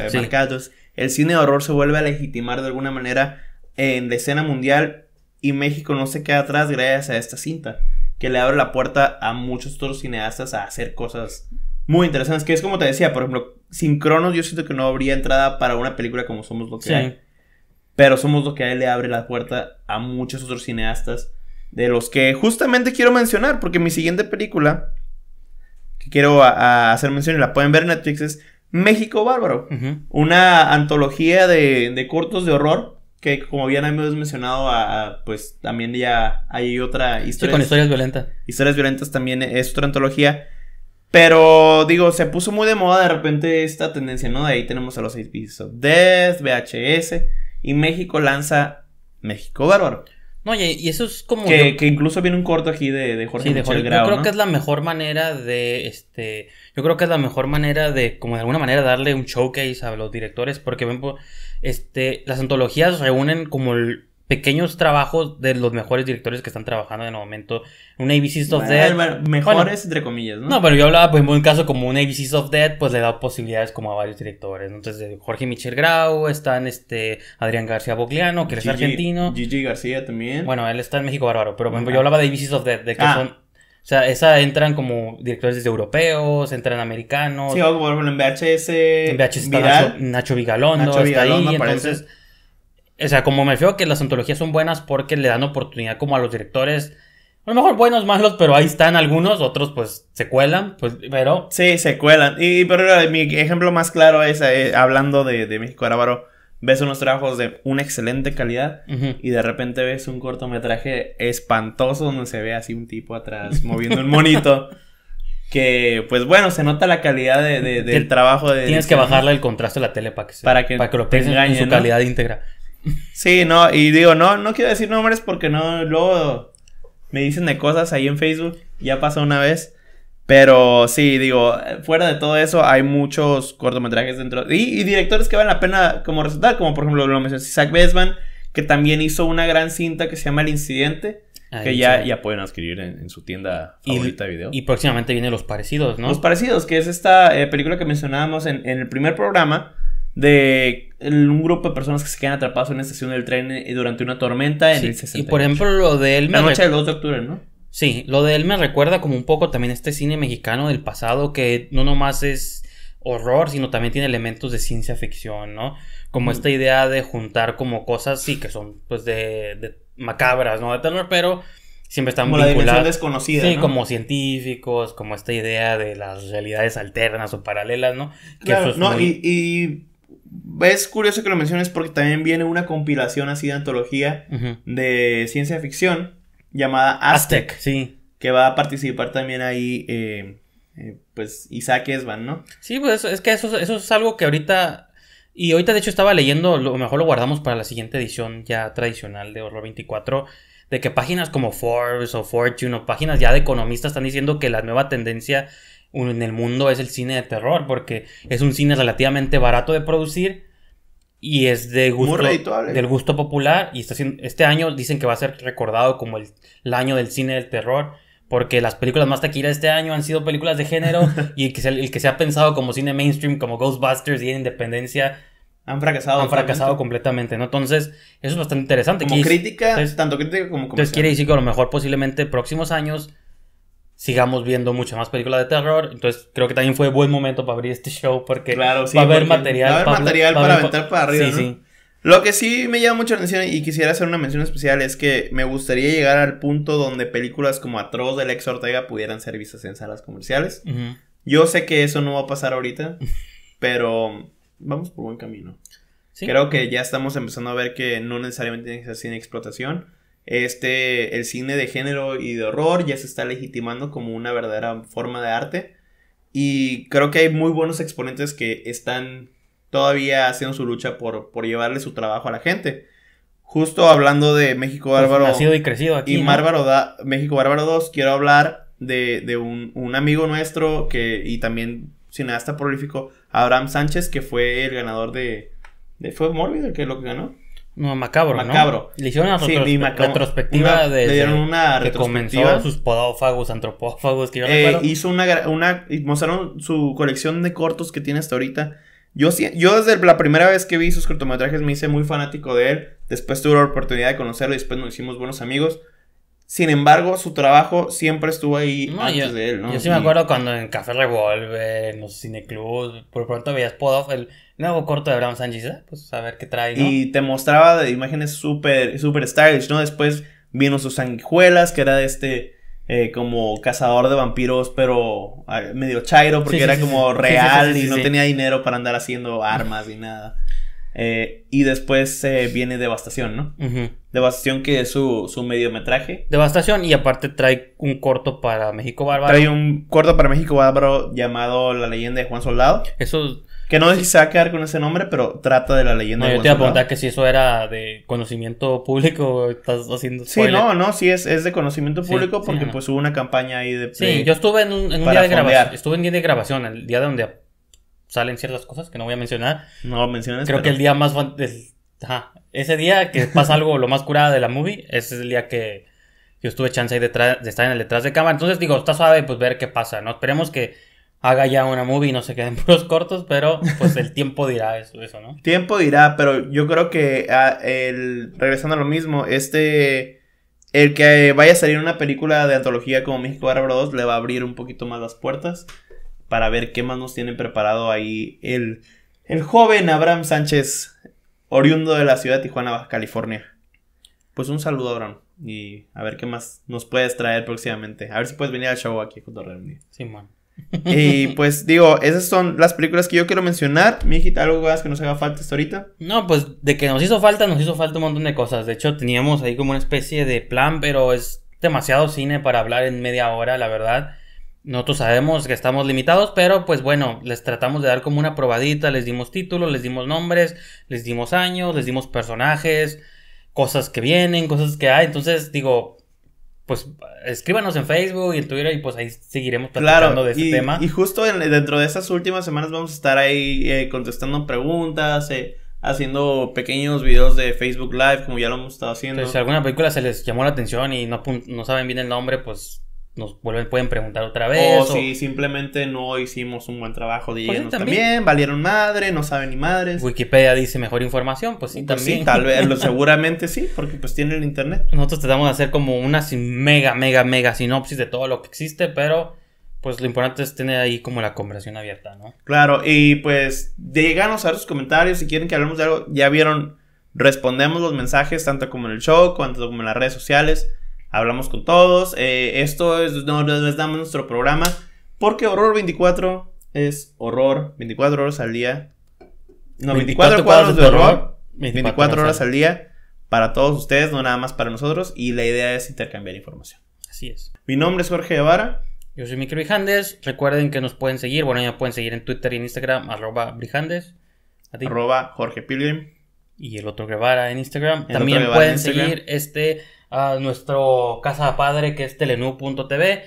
El cine de horror se vuelve a legitimar de alguna manera en la escena mundial y México no se queda atrás gracias a esta cinta que le abre la puerta a muchos otros cineastas a hacer cosas muy interesantes. Que es como te decía, por ejemplo, sin Cronos yo siento que no habría entrada para una película como Somos lo que hay. Pero Somos lo que hay le abre la puerta a muchos otros cineastas de los que justamente quiero mencionar, porque mi siguiente película que quiero hacer mención y la pueden ver en Netflix es México Bárbaro, una antología de, de cortos de horror que como bien hemos mencionado, a, pues también ya hay otra historia. Sí, con historias violentas. Historias violentas también es otra antología. Pero digo, se puso muy de moda de repente esta tendencia, ¿no? De ahí tenemos a los 6 pisos of VHS, y México lanza México Bárbaro. No, y, eso es como. Que, incluso viene un corto aquí de, de Jorge sí, de Jorge, Yo creo que es la mejor manera de. este Yo creo que es la mejor manera de, como de alguna manera, darle un showcase a los directores, porque ven este, las antologías reúnen como pequeños trabajos de los mejores directores que están trabajando en el momento. Un ABCs of Dead. mejores, entre comillas, ¿no? No, pero yo hablaba, pues, en un caso como un ABCs of Dead, pues le da posibilidades como a varios directores. Entonces, Jorge Michel Grau, están este Adrián García Bogliano, que es argentino. Gigi García también. Bueno, él está en México Bárbaro, pero yo ah. hablaba de ABCs of Dead, de que ah. son o sea, esa entran como directores desde europeos, entran americanos. Sí, por ejemplo, en VHS. En VHS Nacho, Vigalondo, Nacho Vigalondo, está Entonces, o sea, como me fijo que las antologías son buenas porque le dan oportunidad como a los directores. A lo mejor buenos, malos, pero ahí están algunos, otros pues se cuelan, pues, pero... Sí, se cuelan. Y, pero mi ejemplo más claro es, eh, hablando de, de México Arábaro, ves unos trabajos de una excelente calidad y de repente ves un cortometraje espantoso donde se ve así un tipo atrás moviendo un monito. *laughs* que pues bueno, se nota la calidad del trabajo de... Tienes que bajarle el contraste a la tele para que, para que, lo te en su calidad íntegra. Sí, no, y digo, no, no quiero decir nombres porque no, luego me dicen de cosas ahí en Facebook, ya pasó una vez. Pero sí, digo, fuera de todo eso, hay muchos cortometrajes dentro. Y, directores que valen la pena como resultar, como por ejemplo lo mencionó Isaac Besman, que también hizo una gran cinta que se llama El Incidente. Ah, que ya, ya pueden adquirir en, su tienda favorita de video. Y próximamente vienen Los Parecidos, ¿no? Los Parecidos, que es esta eh, película que mencionábamos en, el primer programa de un grupo de personas que se quedan atrapados en una estación del tren eh, durante una tormenta en el Y por ejemplo lo de... La noche del 2 de octubre, ¿no? Sí, lo de él me recuerda como un poco también este cine mexicano del pasado que no nomás es horror, sino también tiene elementos de ciencia ficción, ¿no? Como esta idea de juntar como cosas, sí, que son pues de, macabras, ¿no? De terror, pero siempre están como la desconocida, Sí, como científicos, como esta idea de las realidades alternas o paralelas, ¿no? no, y, es curioso que lo menciones porque también viene una compilación así de antología de ciencia ficción llamada Aztec. sí. Que va a participar también ahí, eh, eh, pues, Isaac Esban, ¿no? Sí, pues es que eso, eso es algo que ahorita... Y ahorita, de hecho, estaba leyendo, lo mejor lo guardamos para la siguiente edición ya tradicional de Horror 24 de que páginas como Forbes o Fortune o páginas ya de economistas están diciendo que la nueva tendencia en el mundo es el cine de terror, porque es un cine relativamente barato de producir, y es de gusto, del gusto popular y está este año dicen que va a ser recordado como el, año del cine del terror porque las películas más taquilleras de este año han sido películas de género *laughs* y el que, se, el que se ha pensado como cine mainstream como Ghostbusters y Independencia han fracasado. Han fracasado completamente, ¿no? Entonces, eso es bastante interesante. Como crítica, es, tanto crítica como Entonces quiere decir que a lo mejor posiblemente próximos años sigamos viendo muchas más películas de terror. Entonces, creo que también fue buen momento para abrir este show porque claro, sí, va a haber material. para material para, aventar para arriba. ¿no? Lo que sí me llama mucho la atención y quisiera hacer una mención especial es que me gustaría llegar al punto donde películas como Atroz del Lex Ortega pudieran ser vistas en salas comerciales. Yo sé que eso no va a pasar ahorita, *laughs* pero vamos por buen camino. Creo que ya estamos empezando a ver que no necesariamente tiene que ser sin explotación. Este, el cine de género y de horror ya se está legitimando como una verdadera forma de arte. Y creo que hay muy buenos exponentes que están todavía haciendo su lucha por, por llevarle su trabajo a la gente. Justo hablando de México pues Bárbaro. y México Bárbaro 2, quiero hablar de, un, amigo nuestro que, y también cineasta prolífico, Abraham Sánchez, que fue el ganador de. de ¿Fue Mórbido que que lo que ganó? No, macabro. Macabro. Le hicieron una retrospectiva de. Le dieron una retrospectiva. Comenzó sus podófagos, antropófagos, que yo eh, Hizo una, una. Mostraron su colección de cortos que tiene hasta ahorita. Yo, yo desde la primera vez que vi sus cortometrajes me hice muy fanático de él. Después tuve la oportunidad de conocerlo y después nos hicimos buenos amigos. Sin embargo, su trabajo siempre estuvo ahí antes de él, ¿no? Yo sí, me acuerdo cuando en Café Revolve, en los cineclubs, por pronto veías Podófagos... el hago corto de Abraham Sánchez, ¿eh? pues a ver qué trae. Y te mostraba de imágenes súper, súper stylish, ¿no? Después vino sus sanguijuelas, que era de este, eh, como cazador de vampiros, pero ah, medio chairo, porque era como real y no tenía dinero para andar haciendo armas y nada. Eh, y después eh, viene Devastación, ¿no? Devastación que es su, su, mediometraje. Devastación y aparte trae un corto para México Bárbaro. Trae un corto para México Bárbaro llamado La leyenda de Juan Soldado. Eso que no sé se va a quedar con ese nombre, pero trata de la leyenda. No, yo te iba a preguntar que si eso era de conocimiento público, *laughs* estás haciendo Sí, no, no, sí es, de conocimiento público porque pues hubo una campaña ahí de... Sí, yo estuve en, un, día de grabación, estuve en día de grabación, el día donde salen ciertas cosas que no voy a mencionar. No mencionas. Creo que el día más... ese día que pasa algo lo más curada de la movie, ese es el día que yo estuve chance ahí detrás, de estar en el detrás de cámara. Entonces digo, está suave pues ver qué pasa, ¿no? Esperemos que haga ya una movie y no se queden *laughs* puros cortos, pero pues el tiempo dirá eso, eso ¿no? Tiempo dirá, pero yo creo que ah, el, regresando a lo mismo, este, el que vaya a salir una película de antología como México Bárbaro 2 le va a abrir un poquito más las puertas para ver qué más nos tienen preparado ahí el, el joven Abraham Sánchez, oriundo de la ciudad de Tijuana, Baja California. Pues un saludo, Abraham. Y a ver qué más nos puedes traer próximamente. A ver si puedes venir al show aquí a reunir sí man y pues digo, esas son las películas que yo quiero mencionar. Mi hijita, algo que nos haga falta hasta ahorita. No, pues de que nos hizo falta, nos hizo falta un montón de cosas. De hecho, teníamos ahí como una especie de plan, pero es demasiado cine para hablar en media hora, la verdad. Nosotros sabemos que estamos limitados, pero pues bueno, les tratamos de dar como una probadita, les dimos títulos, les dimos nombres, les dimos años, les dimos personajes, cosas que vienen, cosas que hay. Entonces, digo, pues escríbanos en Facebook y en Twitter y pues ahí seguiremos platicando de ese tema. Y justo dentro de estas últimas semanas vamos a estar ahí eh, contestando preguntas, eh, haciendo pequeños videos de Facebook Live como ya lo hemos estado haciendo. si alguna película se les llamó la atención y no, no saben bien el nombre, pues nos vuelven, pueden preguntar otra vez. O, si simplemente no hicimos un buen trabajo pues de también. valieron madre, no saben ni madres. Wikipedia dice mejor información, pues sí, pues Sí, tal vez, *laughs* seguramente sí, porque pues tiene el internet. Nosotros tratamos de hacer como una mega, mega, mega sinopsis de todo lo que existe, pero pues lo importante es tener ahí como la conversación abierta, ¿no? Claro, y pues díganos a sus comentarios si quieren que hablemos de algo. Ya vieron, respondemos los mensajes tanto como en el show, Tanto como en las redes sociales hablamos con todos. Eh, esto es, no, les damos nuestro programa, porque Horror 24 es horror 24 horas al día. No, 24, cuadros de horror, 24, horas al día para todos ustedes, no nada más para nosotros. Y la idea es intercambiar información. Así es. Mi nombre es Jorge Guevara. Yo soy Miquel Brijandes. Recuerden que nos pueden seguir. Bueno, ya pueden seguir en Twitter y en Instagram, arroba Brijandes. Arroba Jorge Pilgrim. Y el otro Guevara en Instagram. También pueden seguir este a nuestro casa padre que es telenu.tv.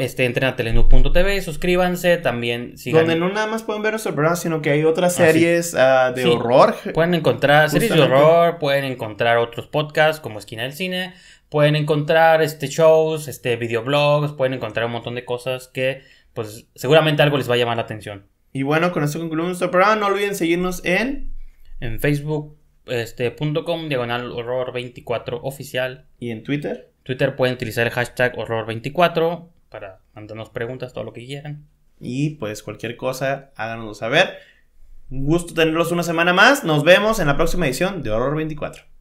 Este, entren a telenu.tv, suscríbanse, también sigan. Donde no nada más pueden ver nuestro programa, sino que hay otras ah, series ah, de horror. Pueden encontrar series de horror, pueden encontrar otros podcasts como Esquina del Cine, pueden encontrar este shows, este videoblogs, pueden encontrar un montón de cosas que pues seguramente algo les va a llamar la atención. Y bueno, con esto concluimos nuestro programa. No olviden seguirnos en... En Facebook, este, .com diagonal horror 24 oficial. ¿Y en Twitter? Twitter pueden utilizar el hashtag horror 24 para mandarnos preguntas, todo lo que quieran. Y pues cualquier cosa, háganos saber. Un gusto tenerlos una semana más. Nos vemos en la próxima edición de Horror 24.